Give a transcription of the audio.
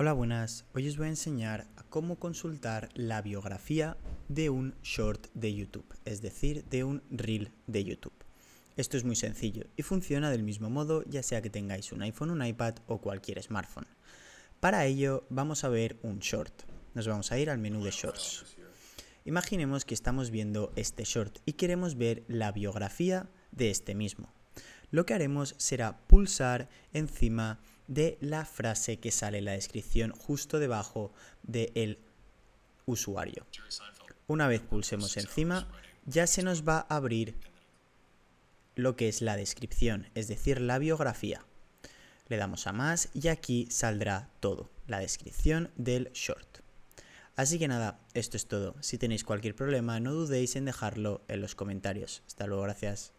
Hola buenas, hoy os voy a enseñar cómo consultar la biografía de un short de YouTube, es decir, de un reel de YouTube. Esto es muy sencillo y funciona del mismo modo ya sea que tengáis un iPhone, un iPad o cualquier smartphone. Para ello vamos a ver un short. Nos vamos a ir al menú de shorts. Pues eh. Imaginemos que estamos viendo este short y queremos ver la biografía de este mismo. Lo que haremos será pulsar encima de la frase que sale en la descripción justo debajo del usuario. Una vez pulsemos encima, ya se nos va a abrir lo que es la descripción, es decir, la biografía. Le damos a más y aquí saldrá todo, la descripción del short. Así que nada, esto es todo. Si tenéis cualquier problema, no dudéis en dejarlo en los comentarios. Hasta luego, gracias.